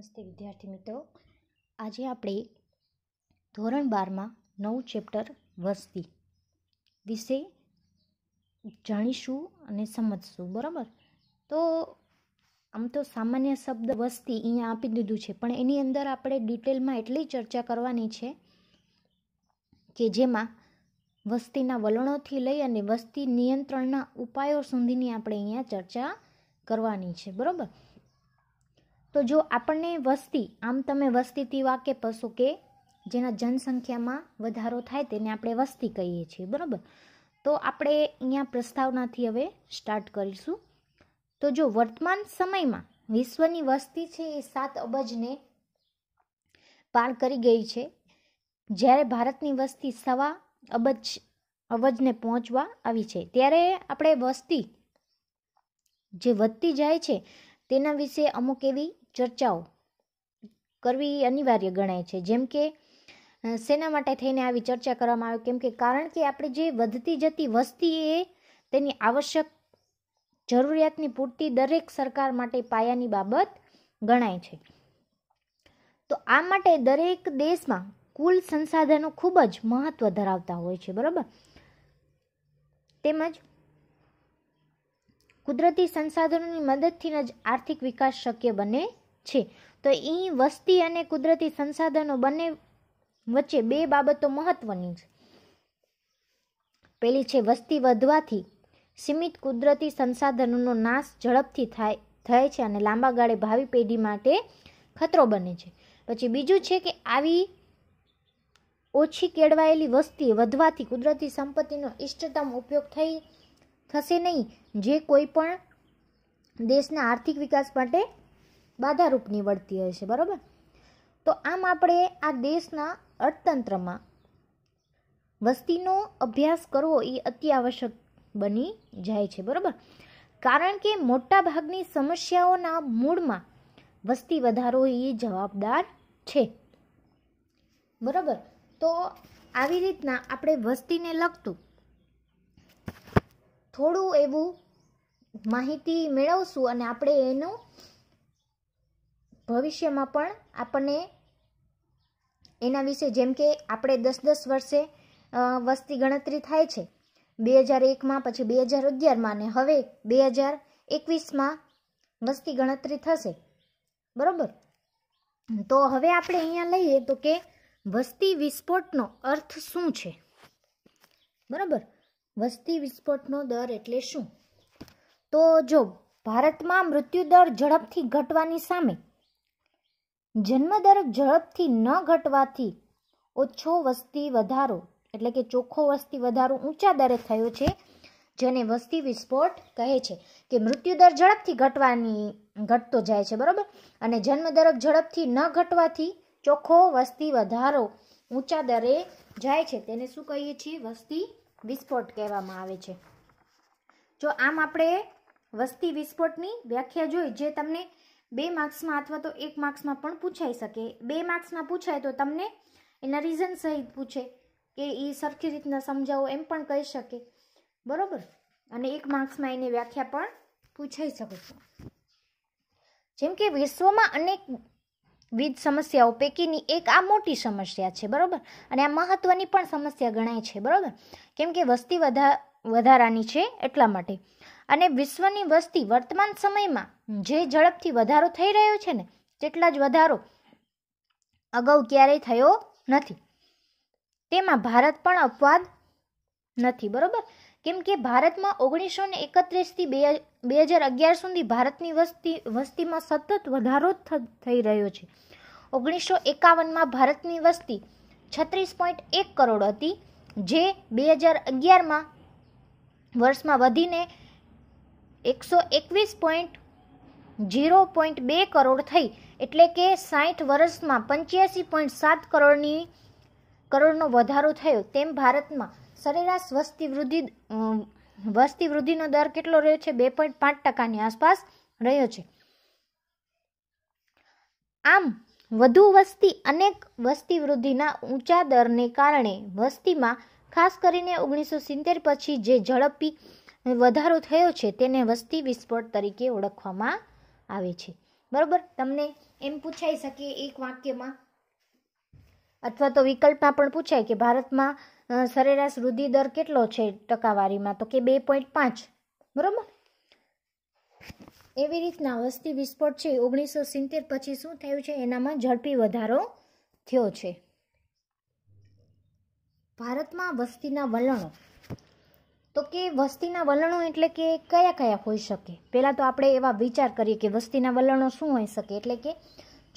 નમસ્તે વિદ્યાર્થી મિત્રો આજે આપણે ધોરણ બારમાં નવું ચેપ્ટર વસ્તી વિશે જાણીશું અને સમજશું બરાબર તો આમ તો સામાન્ય શબ્દ વસ્તી અહીંયા આપી દીધું છે પણ એની અંદર આપણે ડિટેલમાં એટલી ચર્ચા કરવાની છે કે જેમાં વસ્તીના વલણોથી લઈ અને વસ્તી નિયંત્રણના ઉપાયો સુધીની આપણે અહીંયા ચર્ચા કરવાની છે બરાબર તો જો આપણને વસ્તી આમ તમે વસ્તીથી વાકેફ હશો કે જેના જનસંખ્યામાં વધારો થાય તેને આપણે વસ્તી કહીએ છીએ બરાબર તો આપણે અહીંયા પ્રસ્તાવનાથી હવે સ્ટાર્ટ કરીશું તો જો વર્તમાન સમયમાં વિશ્વની વસ્તી છે એ સાત અબજને પાર કરી ગઈ છે જ્યારે ભારતની વસ્તી સવા અબજ અબજને પહોંચવા આવી છે ત્યારે આપણે વસ્તી જે વધતી જાય છે તેના વિશે અમુક એવી ચર્ચાઓ કરવી અનિવાર્ય ગણાય છે જેમ કે શેના માટે થઈને આવી ચર્ચા કરવામાં આવે કેમ કે કારણ કે આપણે જે વધતી જતી વસ્તી એ તેની આવશ્યક જરૂરિયાતની પૂર્તિ દરેક સરકાર માટે પાયાની બાબત ગણાય છે તો આ માટે દરેક દેશમાં કુલ સંસાધનો ખૂબ જ મહત્ત્વ ધરાવતા હોય છે બરાબર તેમજ કુદરતી સંસાધનોની મદદથી જ આર્થિક વિકાસ શક્ય બને છે તો એ વસ્તી અને કુદરતી સંસાધનો બંને વચ્ચે બે બાબતો મહત્વની છે પેલી છે વસ્તી વધવાથી સીમિત કુદરતી સંસાધનોનો નાશ ઝડપથી થાય થાય છે અને લાંબા ગાળે ભાવિ પેઢી માટે ખતરો બને છે પછી બીજું છે કે આવી ઓછી કેળવાયેલી વસ્તી વધવાથી કુદરતી સંપત્તિનો ઇષ્ટતમ ઉપયોગ થઈ થશે નહીં જે કોઈ પણ દેશના આર્થિક વિકાસ માટે બાધારૂપ નીવડતી હશે બરાબર તો આમ આપણે આ દેશના અર્થતંત્રમાં વસ્તીનો અભ્યાસ કરવો એ અત્યાવશ્યક બની જાય છે બરાબર કારણ કે મોટા ભાગની સમસ્યાઓના મૂળમાં વસ્તી વધારો એ જવાબદાર છે બરાબર તો આવી રીતના આપણે વસ્તીને લગતું થોડું એવું માહિતી મેળવશું અને આપણે એનું ભવિષ્યમાં પણ આપણને એના વિશે જેમ કે આપણે દસ દસ વર્ષે વસ્તી ગણતરી થાય છે બે હજાર એકમાં પછી બે હજાર અગિયારમાં અને હવે બે હજાર એકવીસમાં વસ્તી ગણતરી થશે બરાબર તો હવે આપણે અહીંયા લઈએ તો કે વસ્તી વિસ્ફોટનો અર્થ શું છે બરાબર વસ્તી વિસ્ફોટનો દર એટલે શું તો જો ભારતમાં મૃત્યુદર ઝડપથી ઘટવાની સામે જન્મદર ઝડપથી ન ઘટવાથી ઓછો વસ્તી વધારો એટલે કે ચોખ્ખો વસ્તી વધારો ઊંચા દરે થયો છે જેને વસ્તી વિસ્ફોટ કહે છે કે મૃત્યુદર ઝડપથી ઘટવાની ઘટતો જાય છે બરાબર અને જન્મદર ઝડપથી ન ઘટવાથી ચોખ્ખો વસ્તી વધારો ઊંચા દરે જાય છે તેને શું કહીએ છીએ વસ્તી વિસ્ફોટ કહેવામાં આવે છે જો આમ આપણે વસ્તી વિસ્ફોટની વ્યાખ્યા જોઈ જે તમને બે માર્ક્સમાં અથવા તો એક માર્ક્સમાં પણ પૂછાઈ શકે બે માર્ક્સમાં પૂછાય તો તમને એના રીઝન સહિત પૂછે કે એ સરખી રીતના સમજાવો એમ પણ કહી શકે બરાબર અને એક માર્ક્સમાં એની વ્યાખ્યા પણ પૂછાઈ શકો છો જેમ કે વિશ્વમાં અનેક વિવિધ સમસ્યાઓ પૈકીની એક આ મોટી સમસ્યા છે બરાબર અને આ મહત્ત્વની પણ સમસ્યા ગણાય છે બરાબર કેમ કે વસ્તી વધા વધારાની છે એટલા માટે અને વિશ્વની વસ્તી વર્તમાન સમયમાં જે ઝડપથી વધારો થઈ રહ્યો છે ને તેટલા જ વધારો અગાઉ ક્યારેય થયો નથી તેમાં ભારત પણ અપવાદ નથી બરોબર કેમ કે ભારતમાં ઓગણીસો ને એકત્રીસથી બે બે હજાર અગિયાર સુધી ભારતની વસ્તી વસ્તીમાં સતત વધારો થઈ રહ્યો છે ઓગણીસો એકાવનમાં ભારતની વસ્તી છત્રીસ પોઈન્ટ એક કરોડ હતી જે બે હજાર અગિયારમાં વર્ષમાં વધીને એકસો એકવીસ પોઈન્ટ જીરો પોઈન્ટ બે કરોડ થઈ એટલે કે સાઠ વર્ષમાં પંચ્યાસી પોઈન્ટ સાત કરોડની કરોડનો વધારો થયો તેમ ભારતમાં સરેરાશ વસ્તી વૃદ્ધિ વસ્તી વૃદ્ધિનો દર કેટલો રહ્યો છે બે પોઈન્ટ પાંચ ટકાની આસપાસ રહ્યો છે આમ વધુ વસ્તી અનેક વસ્તી વૃદ્ધિના ઊંચા દરને કારણે વસ્તીમાં ખાસ કરીને ઓગણીસો સિત્તેર પછી જે ઝડપી વધારો થયો છે તેને વસ્તી વિસ્ફોટ તરીકે ઓળખવામાં આવે છે બરાબર તમને એમ પૂછાઈ શકે એક વાક્યમાં અથવા તો વિકલ્પમાં પણ પૂછાય કે ભારતમાં સરેરાશ વૃદ્ધિ દર કેટલો છે ટકાવારીમાં તો કે બે પોઈન્ટ પાંચ બરાબર એવી રીતના વસ્તી વિસ્ફોટ છે ઓગણીસો સિત્તેર પછી શું થયું છે એનામાં ઝડપી વધારો થયો છે ભારતમાં વસ્તીના વલણો તો કે વસ્તીના વલણો એટલે કે કયા કયા હોઈ શકે પહેલાં તો આપણે એવા વિચાર કરીએ કે વસ્તીના વલણો શું હોઈ શકે એટલે કે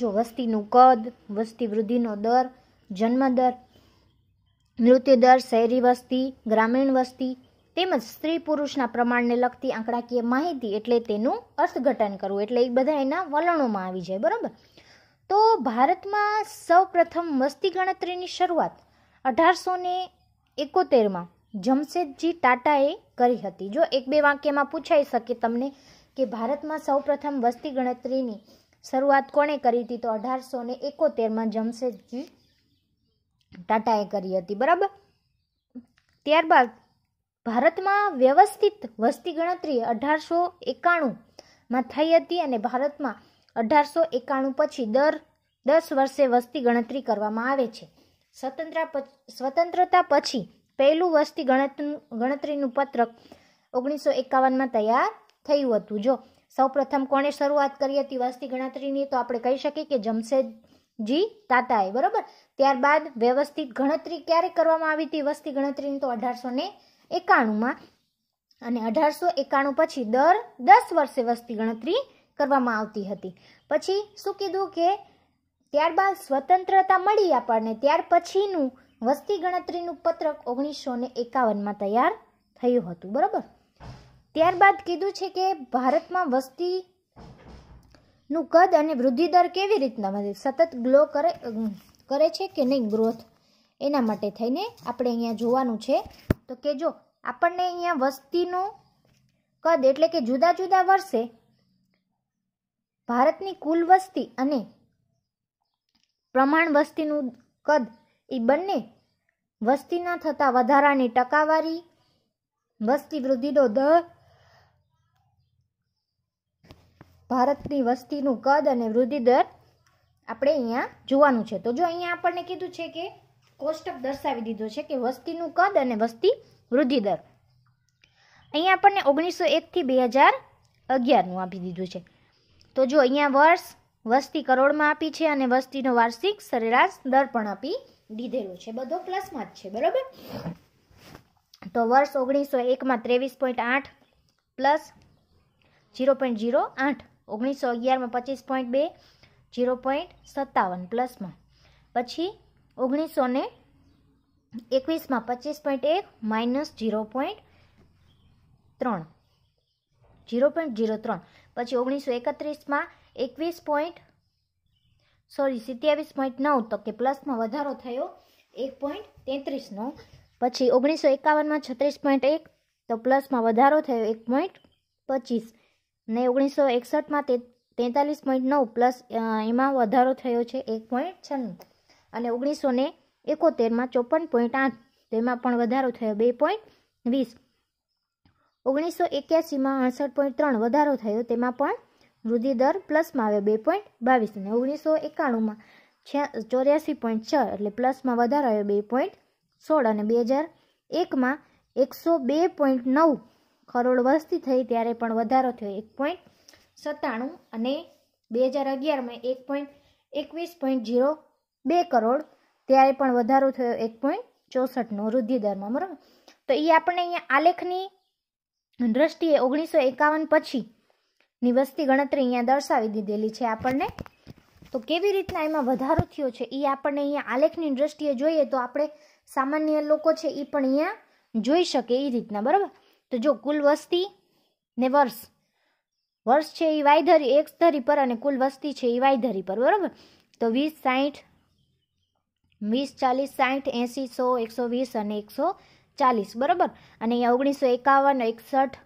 જો વસ્તીનું કદ વસ્તી વૃદ્ધિનો દર જન્મદર મૃત્યુદર શહેરી વસ્તી ગ્રામીણ વસ્તી તેમજ સ્ત્રી પુરુષના પ્રમાણને લગતી આંકડાકીય માહિતી એટલે તેનું અર્થઘટન કરવું એટલે એ બધા એના વલણોમાં આવી જાય બરાબર તો ભારતમાં સૌ પ્રથમ વસ્તી ગણતરીની શરૂઆત અઢારસો ને એકોતેરમાં જમશેદજી ટાટાએ કરી હતી જો એક બે વાક્યમાં પૂછાઈ શકે તમને કે ભારતમાં સૌપ્રથમ વસ્તી ગણતરીની શરૂઆત કોણે કરી હતી તો અઢારસો ને એકોતેરમાં જમશેદજી ટાટાએ કરી હતી બરાબર ત્યારબાદ ભારતમાં વ્યવસ્થિત વસ્તી ગણતરી અઢારસો એકાણુંમાં થઈ હતી અને ભારતમાં અઢારસો એકાણું પછી દર દસ વર્ષે વસ્તી ગણતરી કરવામાં આવે છે સ્વતંત્ર સ્વતંત્રતા પછી પહેલું વસ્તી ગણતરીનું ગણતરીનું પત્રક ઓગણીસો એકાવનમાં તૈયાર થયું હતું જો સૌપ્રથમ કોણે શરૂઆત કરી હતી વસ્તી ગણતરીની તો આપણે કહી શકીએ કે જમશેદજી તાતાએ બરાબર ત્યારબાદ વ્યવસ્થિત ગણતરી ક્યારે કરવામાં આવી હતી વસ્તી ગણતરીની તો અઢારસો ને એકાણુંમાં અને અઢારસો એકાણું પછી દર દસ વર્ષે વસ્તી ગણતરી કરવામાં આવતી હતી પછી શું કીધું કે ત્યારબાદ સ્વતંત્રતા મળી આપણને ત્યાર પછીનું વસ્તી ગણતરીનું પત્રક ઓગણીસો ને એકાવનમાં તૈયાર થયું હતું બરાબર ત્યારબાદ કીધું છે કે ભારતમાં વસ્તીનું કદ અને વૃદ્ધિ દર કેવી રીતના વધે સતત ગ્લો કરે કરે છે કે નહીં ગ્રોથ એના માટે થઈને આપણે અહીંયા જોવાનું છે તો કે જો આપણને અહીંયા વસ્તીનું કદ એટલે કે જુદા જુદા વર્ષે ભારતની કુલ વસ્તી અને પ્રમાણ વસ્તીનું કદ એ બંને વસ્તીના થતા વધારાની ટકાવારી વસ્તી વૃદ્ધિનો દર ભારતની વસ્તીનું કદ અને વૃદ્ધિ દર આપણે અહીંયા જોવાનું છે તો જો અહીંયા આપણને કીધું છે કે કોષ્ટક દર્શાવી દીધો છે કે વસ્તીનું કદ અને વસ્તી વૃદ્ધિ દર અહીંયા આપણને ઓગણીસો એકથી બે હજાર અગિયારનું આપી દીધું છે તો જો અહીંયા વર્ષ વસ્તી કરોડમાં આપી છે અને વસ્તીનો વાર્ષિક સરેરાશ દર પણ આપી દીધેલું છે બધો પ્લસમાં જ છે બરાબર તો વર્ષ ઓગણીસો એકમાં ત્રેવીસ પોઈન્ટ આઠ પ્લસ જીરો પોઈન્ટ જીરો આઠ ઓગણીસો અગિયારમાં પચીસ પોઈન્ટ બે જીરો પોઈન્ટ સત્તાવન પ્લસમાં પછી ઓગણીસો ને એકવીસમાં પચીસ પોઈન્ટ એક માઇનસ જીરો પોઈન્ટ ત્રણ જીરો પોઈન્ટ જીરો ત્રણ પછી ઓગણીસો એકત્રીસમાં એકવીસ પોઈન્ટ સોરી સિત્યાવીસ પોઈન્ટ નવ તો કે પ્લસમાં વધારો થયો એક પોઈન્ટ તેત્રીસનો પછી ઓગણીસો એકાવનમાં છત્રીસ પોઈન્ટ એક તો પ્લસમાં વધારો થયો એક પોઈન્ટ પચીસ ને ઓગણીસો એકસઠમાં તે તેતાલીસ પોઈન્ટ નવ પ્લસ એમાં વધારો થયો છે એક પોઈન્ટ છન્નું અને ઓગણીસો ને એકોતેરમાં ચોપન પોઈન્ટ આઠ તેમાં પણ વધારો થયો બે પોઈન્ટ વીસ ઓગણીસો એક્યાસીમાં અડસઠ પોઈન્ટ ત્રણ વધારો થયો તેમાં પણ વૃદ્ધિદર પ્લસમાં આવ્યો બે પોઈન્ટ બાવીસ અને ઓગણીસો એકાણુંમાં ચોર્યાસી પોઈન્ટ છ એટલે પ્લસમાં વધારો આવ્યો બે પોઈન્ટ સોળ અને બે હજાર એકમાં એકસો બે પોઈન્ટ નવ કરોડ વસ્તી થઈ ત્યારે પણ વધારો થયો એક પોઈન્ટ સત્તાણું અને બે હજાર અગિયારમાં એક પોઈન્ટ એકવીસ પોઈન્ટ જીરો બે કરોડ ત્યારે પણ વધારો થયો એક પોઈન્ટ ચોસઠનો વૃદ્ધિદરમાં બરાબર તો એ આપણે અહીંયા આલેખની દ્રષ્ટિએ ઓગણીસો એકાવન પછી ની વસ્તી ગણતરી અહીંયા દર્શાવી દીધેલી છે આપણને તો કેવી રીતના એમાં વધારો થયો છે એ આપણને અહીંયા આલેખની દ્રષ્ટિએ જોઈએ તો આપણે સામાન્ય લોકો છે એ પણ અહીંયા જોઈ શકે એ રીતના બરાબર તો જો કુલ વસ્તી ને વર્ષ વર્ષ છે એ વાયધરી એક ધરી પર અને કુલ વસ્તી છે એ વાયધરી પર બરાબર તો વીસ સાઠ વીસ ચાલીસ સાઠ એંસી સો એકસો વીસ અને એકસો ચાલીસ બરાબર અને અહીંયા ઓગણીસો એકાવન એકસઠ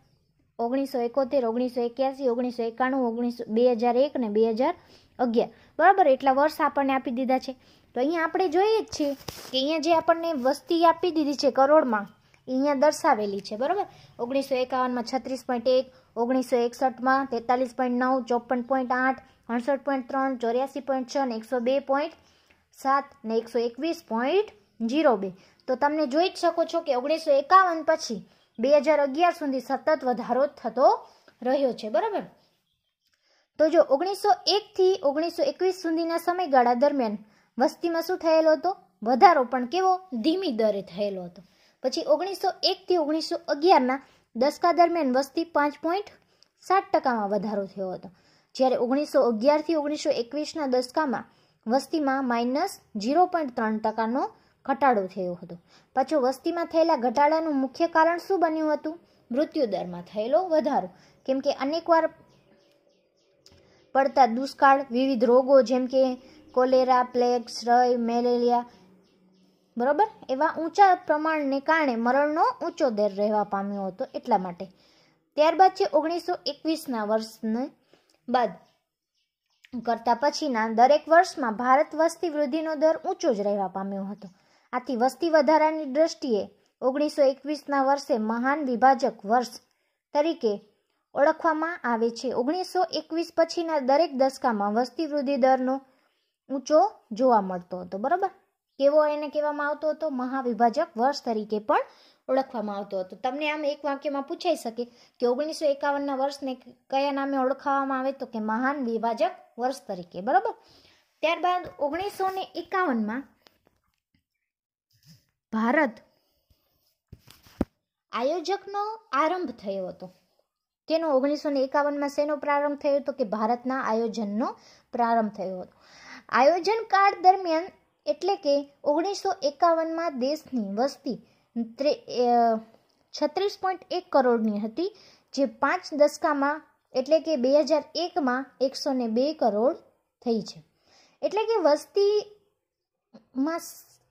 ઓગણીસો એકોતેર ઓગણીસો એક્યાસી ઓગણીસો એકાણું ઓગણીસો બે હજાર એક ને બે હજાર અગિયાર બરાબર એટલા વર્ષ આપણને આપી દીધા છે તો અહીંયા આપણે જોઈએ જ છીએ કે અહીંયા જે આપણને વસ્તી આપી દીધી છે કરોડમાં અહીંયા દર્શાવેલી છે બરાબર ઓગણીસો એકાવનમાં છત્રીસ પોઈન્ટ એક ઓગણીસો એકસઠમાં તેતાલીસ પોઈન્ટ નવ ચોપન પોઈન્ટ આઠ અડસઠ પોઈન્ટ ત્રણ ચોર્યાસી પોઈન્ટ છ ને એકસો બે પોઈન્ટ સાત ને એકસો એકવીસ પોઈન્ટ જીરો બે તો તમને જોઈ જ શકો છો કે ઓગણીસો એકાવન પછી બે હજાર અગિયાર સુધી સતત વધારો થતો રહ્યો છે બરાબર તો જો ઓગણીસો એકથી ઓગણીસો એકવીસ સુધીના સમયગાળા દરમિયાન વસ્તીમાં શું થયેલો હતો વધારો પણ કેવો ધીમી દરે થયેલો હતો પછી ઓગણીસો એકથી ઓગણીસો અગિયારના દસકા દરમિયાન વસ્તી પાંચ પોઈન્ટ સાત ટકામાં વધારો થયો હતો જ્યારે ઓગણીસો અગિયારથી ઓગણીસો એકવીસના દસકામાં વસ્તીમાં માઇનસ ઝીરો પોઈન્ટ ત્રણ ટકાનો ઘટાડો થયો હતો પાછો વસ્તીમાં થયેલા ઘટાડાનું મુખ્ય કારણ શું બન્યું હતું મૃત્યુદરમાં થયેલો વધારો કેમ કે અનેકવાર પડતા દુષ્કાળ વિવિધ રોગો જેમ કે કોલેરા પ્લેગ શ્રય મેલેરિયા બરોબર એવા ઊંચા પ્રમાણને કારણે મરણનો ઊંચો દર રહેવા પામ્યો હતો એટલા માટે ત્યારબાદ છે ઓગણીસો એકવીસના વર્ષને બાદ કરતા પછીના દરેક વર્ષમાં ભારત વસ્તી વૃદ્ધિનો દર ઊંચો જ રહેવા પામ્યો હતો આથી વસ્તી વધારાની દ્રષ્ટિએ ઓગણીસો એકવીસના વર્ષે મહાન વિભાજક વર્ષ તરીકે ઓળખવામાં આવે છે ઓગણીસો એકવીસ પછીના દરેક દશકામાં વસ્તી વૃદ્ધિ દરનો ઊંચો જોવા મળતો હતો બરાબર કેવો એને કહેવામાં આવતો હતો મહાવિભાજક વર્ષ તરીકે પણ ઓળખવામાં આવતો હતો તમને આમ એક વાક્યમાં પૂછાઈ શકે કે ઓગણીસો એકાવનના વર્ષને કયા નામે ઓળખવામાં આવે તો કે મહાન વિભાજક વર્ષ તરીકે બરાબર ત્યારબાદ ઓગણીસો ને એકાવનમાં ભારત આયોજકનો આરંભ થયો હતો તેનો ઓગણીસો ને એકાવનમાં શેનો પ્રારંભ થયો હતો કે ભારતના આયોજનનો પ્રારંભ થયો હતો આયોજન કાળ દરમિયાન એટલે કે ઓગણીસો એકાવનમાં દેશની વસ્તી છત્રીસ પોઈન્ટ એક કરોડની હતી જે પાંચ દશકામાં એટલે કે બે હજાર એકમાં એકસો ને બે કરોડ થઈ છે એટલે કે વસ્તીમાં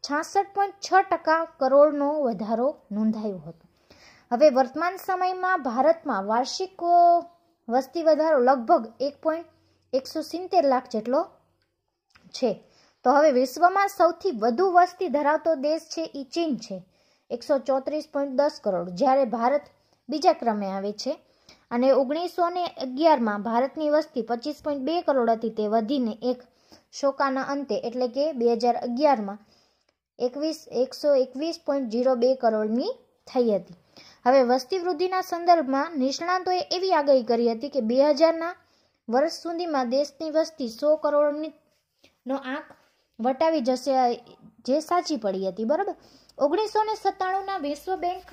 છાસઠ પોઈન્ટ છ ટકા કરોડનો વધારો નોંધાયો હતો હવે વર્તમાન સમયમાં ભારતમાં વાર્ષિક વસ્તી વધારો લગભગ એક પોઈન્ટ એકસો સિત્તેર લાખ જેટલો છે તો હવે વિશ્વમાં સૌથી વધુ વસ્તી ધરાવતો દેશ છે એ ચીન છે એકસો ચોત્રીસ પોઈન્ટ દસ કરોડ જ્યારે ભારત બીજા ક્રમે આવે છે અને ઓગણીસો ને અગિયારમાં ભારતની વસ્તી પચીસ પોઈન્ટ બે કરોડ હતી તે વધીને એક શોકાના અંતે એટલે કે બે હજાર અગિયારમાં એકવીસ એકસો એકવીસ પોઈન્ટ જીરો બે કરોડની થઈ હતી હવે વસ્તી વૃદ્ધિના સંદર્ભમાં નિષ્ણાંતોએ એવી આગાહી કરી હતી કે બે હજારના વર્ષ સુધીમાં દેશની વસ્તી સો કરોડની નો આંક વટાવી જશે જે સાચી પડી હતી બરાબર ઓગણીસો ને સત્તાણુંના વિશ્વ બેંક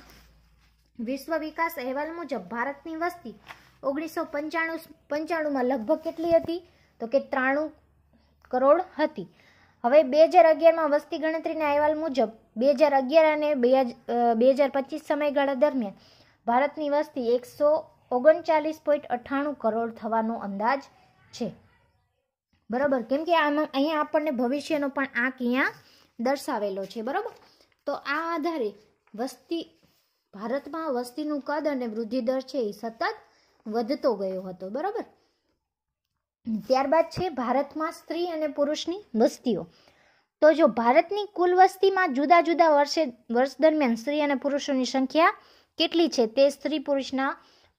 વિશ્વ વિકાસ અહેવાલ મુજબ ભારતની વસ્તી ઓગણીસો પંચાણું પંચાણુંમાં લગભગ કેટલી હતી તો કે ત્રાણું કરોડ હતી હવે બે હજાર અગિયારમાં વસ્તી ગણતરીના અહેવાલ મુજબ બે હજાર અગિયાર અને બે બે હજાર પચીસ સમયગાળા દરમિયાન ભારતની વસ્તી એકસો ઓગણચાલીસ પોઈન્ટ અઠ્ઠાણું કરોડ થવાનો અંદાજ છે બરાબર કેમ કે આમાં અહીંયા આપણને ભવિષ્યનો પણ આંક અહીંયા દર્શાવેલો છે બરાબર તો આ આધારે વસ્તી ભારતમાં વસ્તીનું કદ અને વૃદ્ધિ દર છે એ સતત વધતો ગયો હતો બરાબર ત્યારબાદ છે ભારતમાં સ્ત્રી અને પુરુષની વસ્તીઓ તો જો ભારતની કુલ વસ્તીમાં જુદા જુદા વર્ષે વર્ષ દરમિયાન સ્ત્રી અને પુરુષોની સંખ્યા કેટલી છે તે સ્ત્રી પુરુષના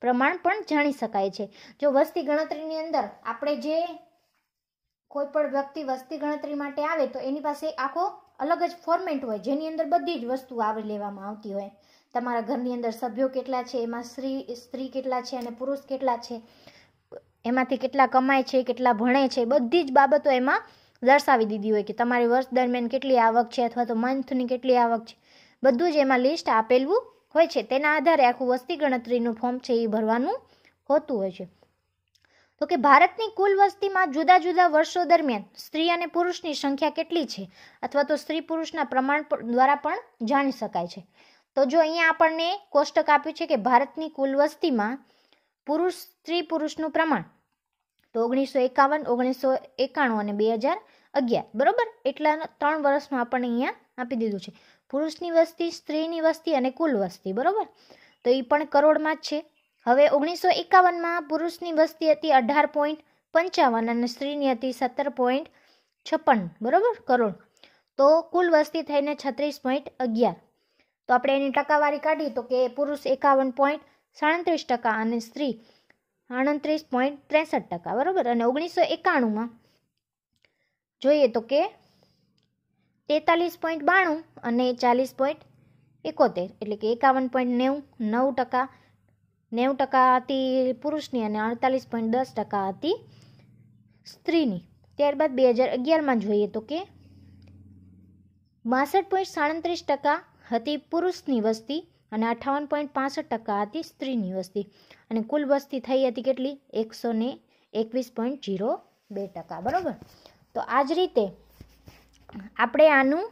પ્રમાણ પણ જાણી શકાય છે જો વસ્તી ગણતરીની અંદર આપણે જે કોઈ પણ વ્યક્તિ વસ્તી ગણતરી માટે આવે તો એની પાસે આખો અલગ જ ફોર્મેટ હોય જેની અંદર બધી જ વસ્તુ આવરી લેવામાં આવતી હોય તમારા ઘરની અંદર સભ્યો કેટલા છે એમાં સ્ત્રી સ્ત્રી કેટલા છે અને પુરુષ કેટલા છે એમાંથી કેટલા કમાય છે કેટલા ભણે છે બધી જ બાબતો એમાં દર્શાવી દીધી હોય કે તમારી વર્ષ દરમિયાન કેટલી આવક છે અથવા તો મંથની કેટલી આવક છે બધું જ એમાં લિસ્ટ આપેલું હોય છે તેના આધારે આખું વસ્તી ગણતરીનું ફોર્મ છે એ ભરવાનું હોતું હોય છે તો કે ભારતની કુલ વસ્તીમાં જુદા જુદા વર્ષો દરમિયાન સ્ત્રી અને પુરુષની સંખ્યા કેટલી છે અથવા તો સ્ત્રી પુરુષના પ્રમાણ દ્વારા પણ જાણી શકાય છે તો જો અહીંયા આપણને કોષ્ટક આપ્યું છે કે ભારતની કુલ વસ્તીમાં પુરુષ સ્ત્રી પુરુષનું પ્રમાણ તો ઓગણીસો એકાવન ઓગણીસો એકાણું અને બે હજાર અગિયાર બરાબર એટલા ત્રણ વર્ષમાં આપણને અહીંયા આપી દીધું છે પુરુષની વસ્તી સ્ત્રીની વસ્તી અને કુલ વસ્તી બરોબર તો એ પણ કરોડમાં જ છે હવે ઓગણીસો એકાવનમાં પુરુષની વસ્તી હતી અઢાર પોઈન્ટ પંચાવન અને સ્ત્રીની હતી સત્તર પોઈન્ટ છપ્પન બરોબર કરોડ તો કુલ વસ્તી થઈને છત્રીસ પોઈન્ટ અગિયાર તો આપણે એની ટકાવારી કાઢી તો કે પુરુષ એકાવન પોઈન્ટ સાડત્રીસ ટકા અને સ્ત્રી આડત્રીસ પોઈન્ટ ત્રેસઠ ટકા બરાબર અને ઓગણીસો એકાણુંમાં જોઈએ તો કે તેતાલીસ પોઈન્ટ બાણું અને ચાલીસ પોઈન્ટ એકોતેર એટલે કે એકાવન પોઈન્ટ નેવું નવ ટકા નેવું ટકા હતી પુરુષની અને અડતાલીસ પોઈન્ટ દસ ટકા હતી સ્ત્રીની ત્યારબાદ બે હજાર અગિયારમાં જોઈએ તો કે બાસઠ પોઈન્ટ સાડત્રીસ ટકા હતી પુરુષની વસ્તી અને અઠાવન પોઈન્ટ પાસઠ ટકા હતી સ્ત્રીની વસ્તી અને કુલ વસ્તી થઈ હતી કેટલી એકસો ને એકવીસ પોઈન્ટ જીરો બે ટકા બરાબર તો આ જ રીતે આપણે આનું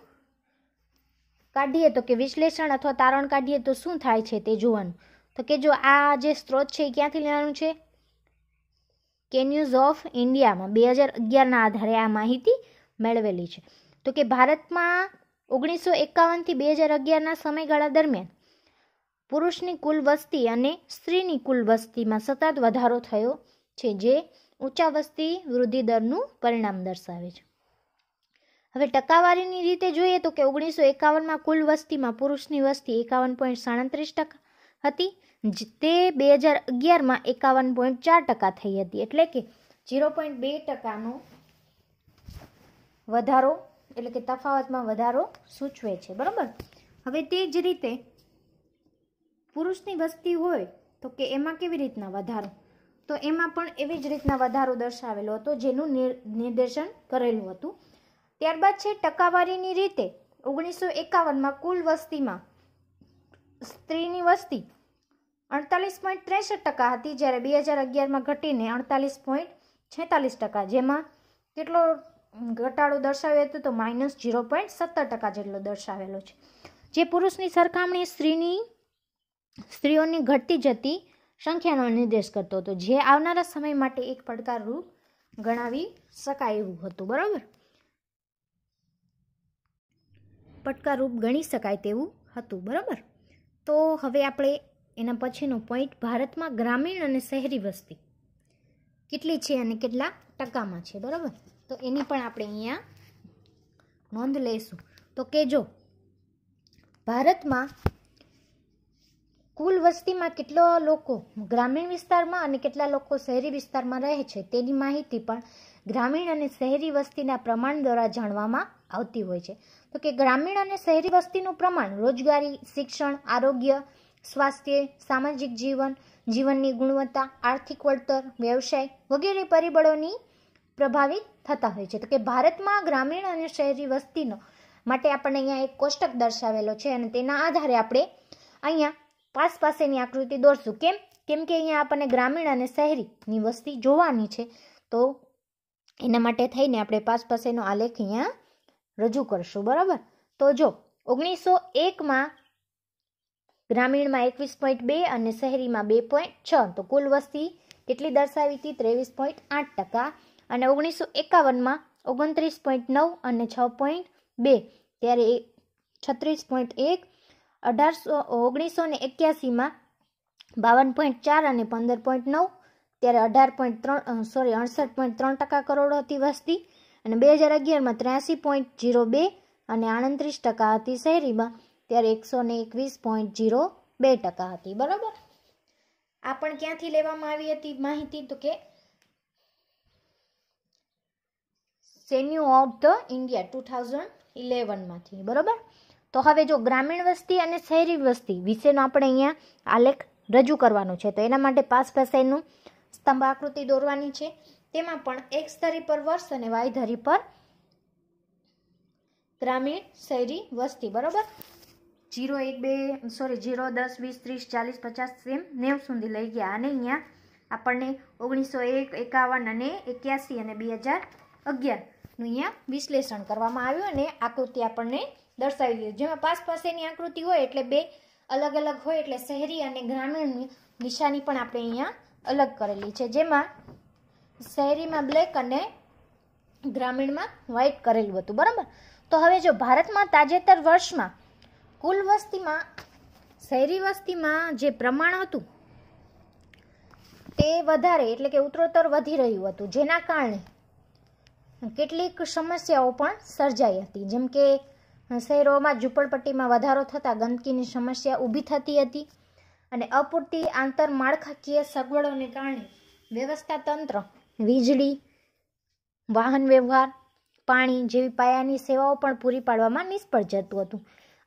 કાઢીએ તો કે વિશ્લેષણ અથવા તારણ કાઢીએ તો શું થાય છે તે જોવાનું તો કે જો આ જે સ્ત્રોત છે એ ક્યાંથી લેવાનું છે કે ન્યૂઝ ઓફ ઇન્ડિયામાં બે હજાર અગિયારના આધારે આ માહિતી મેળવેલી છે તો કે ભારતમાં ઓગણીસો એકાવનથી બે હજાર અગિયારના સમયગાળા દરમિયાન પુરુષની કુલ વસ્તી અને સ્ત્રીની કુલ વસ્તીમાં સતત વધારો થયો છે જે ઊંચા વસ્તી વૃદ્ધિ દરનું પરિણામ દર્શાવે છે હવે ટકાવારીની રીતે જોઈએ તો કે ઓગણીસો એકાવનમાં કુલ વસ્તીમાં પુરુષની વસ્તી એકાવન પોઈન્ટ સાડત્રીસ ટકા હતી તે બે હજાર અગિયારમાં એકાવન પોઈન્ટ ચાર ટકા થઈ હતી એટલે કે ઝીરો પોઈન્ટ બે ટકાનો વધારો એટલે કે તફાવતમાં વધારો સૂચવે છે બરાબર હવે તે જ રીતે પુરુષની વસ્તી હોય તો કે એમાં કેવી રીતના વધારો તો એમાં પણ એવી જ રીતના વધારો દર્શાવેલો હતો જેનું નિર્દેશન કરેલું હતું ત્યારબાદ છે ટકાવારીની રીતે ઓગણીસો એકાવનમાં કુલ વસ્તીમાં સ્ત્રીની વસ્તી અડતાલીસ પોઈન્ટ ત્રેસઠ ટકા હતી જ્યારે બે હજાર અગિયારમાં ઘટીને અડતાલીસ પોઈન્ટ છેતાલીસ ટકા જેમાં કેટલો ઘટાડો દર્શાવ્યો હતો તો માઇનસ જીરો પોઈન્ટ સત્તર ટકા જેટલો દર્શાવેલો છે જે પુરુષની સરખામણી સ્ત્રીની સ્ત્રીઓની ઘટતી જતી સંખ્યાનો નિર્દેશ કરતો હતો જે આવનારા સમય માટે એક પડકારરૂપ ગણાવી શકાય એવું હતું બરાબર પડકારરૂપ ગણી શકાય તેવું હતું બરાબર તો હવે આપણે એના પછીનો પોઈન્ટ ભારતમાં ગ્રામીણ અને શહેરી વસ્તી કેટલી છે અને કેટલા ટકામાં છે બરાબર તો એની પણ આપણે અહીંયા નોંધ લઈશું તો કે જો ભારતમાં કુલ વસ્તીમાં કેટલા લોકો ગ્રામીણ વિસ્તારમાં અને કેટલા લોકો શહેરી વિસ્તારમાં રહે છે તેની માહિતી પણ ગ્રામીણ અને શહેરી વસ્તીના પ્રમાણ દ્વારા જાણવામાં આવતી હોય છે તો કે ગ્રામીણ અને શહેરી વસ્તીનું પ્રમાણ રોજગારી શિક્ષણ આરોગ્ય સ્વાસ્થ્ય સામાજિક જીવન જીવનની ગુણવત્તા આર્થિક વળતર વ્યવસાય વગેરે પરિબળોની પ્રભાવિત થતા હોય છે તો કે ભારતમાં ગ્રામીણ અને શહેરી વસ્તીનો માટે આપણે અહીંયા એક કોષ્ટક દર્શાવેલો છે અને તેના આધારે આપણે અહીંયા પાસ પાસેની આકૃતિ દોરશું કેમ કેમ કે અહીંયા આપણને ગ્રામીણ અને શહેરીની વસ્તી જોવાની છે તો એના માટે થઈને આપણે પાસ પાસેનો આલેખ અહીંયા રજૂ કરશું બરાબર તો જો ઓગણીસો એકમાં ગ્રામીણમાં એકવીસ પોઈન્ટ બે અને શહેરીમાં બે પોઈન્ટ છ તો કુલ વસ્તી કેટલી દર્શાવી હતી ત્રેવીસ પોઈન્ટ આઠ ટકા અને ઓગણીસો એકાવનમાં ઓગણત્રીસ પોઈન્ટ નવ અને છ પોઈન્ટ બે ત્યારે છત્રીસ પોઈન્ટ એક અઢારસો ઓગણીસો ને એક્યાસીમાં બાવન પોઈન્ટ ચાર અને પંદર પોઈન્ટ નવ ત્યારે અઢાર પોઈન્ટ ત્રણ સોરી અડસઠ પોઈન્ટ ત્રણ ટકા કરોડ હતી વસ્તી અને બે હજાર અગિયારમાં ત્ર્યાસી પોઈન્ટ જીરો બે અને આડત્રીસ ટકા હતી શહેરીમાં ત્યારે એકસો ને એકવીસ પોઈન્ટ જીરો બે ટકા હતી બરાબર આ પણ ક્યાંથી લેવામાં આવી હતી માહિતી તો કે census of the India two thousand ઇલેવનમાંથી બરાબર તો હવે જો ગ્રામીણ વસ્તી અને શહેરી વસ્તી વિશેનો આપણે અહીંયા આલેખ રજૂ કરવાનો છે તો એના માટે પાસ પાસેનું સ્તંભ આકૃતિ દોરવાની છે તેમાં પણ એક ધરી પર વર્ષ અને વાય ધરી પર ગ્રામીણ શહેરી વસ્તી બરાબર જીરો એક બે સોરી જીરો દસ વીસ ત્રીસ ચાલીસ પચાસ એમ નેવ સુધી લઈ ગયા અને અહીંયા આપણને ઓગણીસો એક એકાવન અને એક્યાસી અને બે હજાર અગિયારનું અહીંયા વિશ્લેષણ કરવામાં આવ્યું અને આકૃતિ આપણને દર્શાવી દીધું જેમાં પાસ પાસેની આકૃતિ હોય એટલે બે અલગ અલગ હોય એટલે શહેરી અને ગ્રામીણ નિશાની પણ આપણે અહીંયા અલગ કરેલી છે જેમાં શહેરીમાં બ્લેક અને ગ્રામીણમાં વ્હાઇટ કરેલું હતું બરાબર તો હવે જો ભારતમાં તાજેતર વર્ષમાં કુલ વસ્તીમાં શહેરી વસ્તીમાં જે પ્રમાણ હતું તે વધારે એટલે કે ઉત્તરોત્તર વધી રહ્યું હતું જેના કારણે કેટલીક સમસ્યાઓ પણ સર્જાઈ હતી જેમ કે શહેરોમાં ઝૂંપડપટ્ટીમાં વધારો થતાં ગંદકીની સમસ્યા ઊભી થતી હતી અને અપૂરતી આંતરમાળખાકીય સગવડોને કારણે વ્યવસ્થા તંત્ર વીજળી વાહન વ્યવહાર પાણી જેવી પાયાની સેવાઓ પણ પૂરી પાડવામાં નિષ્ફળ જતું હતું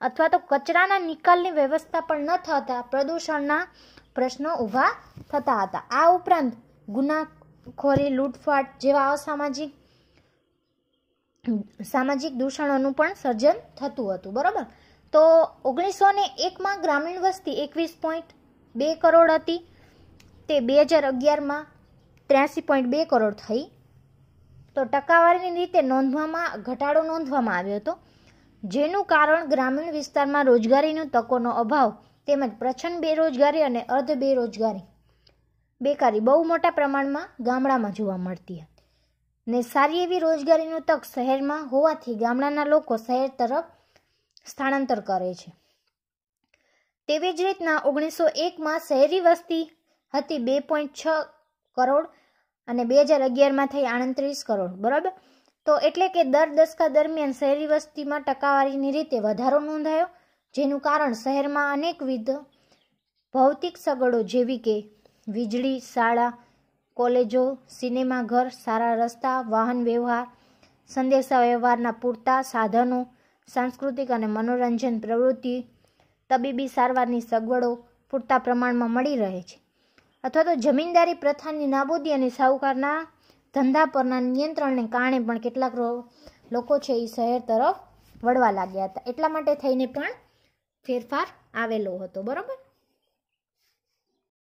અથવા તો કચરાના નિકાલની વ્યવસ્થા પણ ન થતાં પ્રદૂષણના પ્રશ્નો ઊભા થતા હતા આ ઉપરાંત ગુનાખોરી લૂંટફાટ જેવા અસામાજિક સામાજિક દૂષણોનું પણ સર્જન થતું હતું બરાબર તો ઓગણીસો ને એકમાં ગ્રામીણ વસ્તી એકવીસ પોઈન્ટ બે કરોડ હતી તે બે હજાર અગિયારમાં ત્ર્યાસી પોઈન્ટ બે કરોડ થઈ તો ટકાવારીની રીતે નોંધવામાં ઘટાડો નોંધવામાં આવ્યો હતો જેનું કારણ ગ્રામીણ વિસ્તારમાં રોજગારીની તકોનો અભાવ તેમજ પ્રચંડ બેરોજગારી અને અર્ધ બેરોજગારી બેકારી બહુ મોટા પ્રમાણમાં ગામડામાં જોવા મળતી હતી ને સારી એવી રોજગારીનું તક શહેરમાં હોવાથી ગામડાના લોકો શહેર તરફ સ્થળાંતર કરે છે તેવી જ રીતના ઓગણીસો એકમાં શહેરી વસ્તી હતી બે પોઈન્ટ છ કરોડ અને બે હજાર અગિયારમાં થઈ આડત્રીસ કરોડ બરાબર તો એટલે કે દર દસકા દરમિયાન શહેરી વસ્તીમાં ટકાવારીની રીતે વધારો નોંધાયો જેનું કારણ શહેરમાં અનેકવિધ ભૌતિક સગવડો જેવી કે વીજળી શાળા કોલેજો સિનેમાઘર સારા રસ્તા વાહન વ્યવહાર સંદેશાવ્યવહારના પૂરતા સાધનો સાંસ્કૃતિક અને મનોરંજન પ્રવૃત્તિ તબીબી સારવારની સગવડો પૂરતા પ્રમાણમાં મળી રહે છે અથવા તો જમીનદારી પ્રથાની નાબૂદી અને સાહુકારના ધંધા પરના નિયંત્રણને કારણે પણ કેટલાક લોકો છે એ શહેર તરફ વળવા લાગ્યા હતા એટલા માટે થઈને પણ ફેરફાર આવેલો હતો બરાબર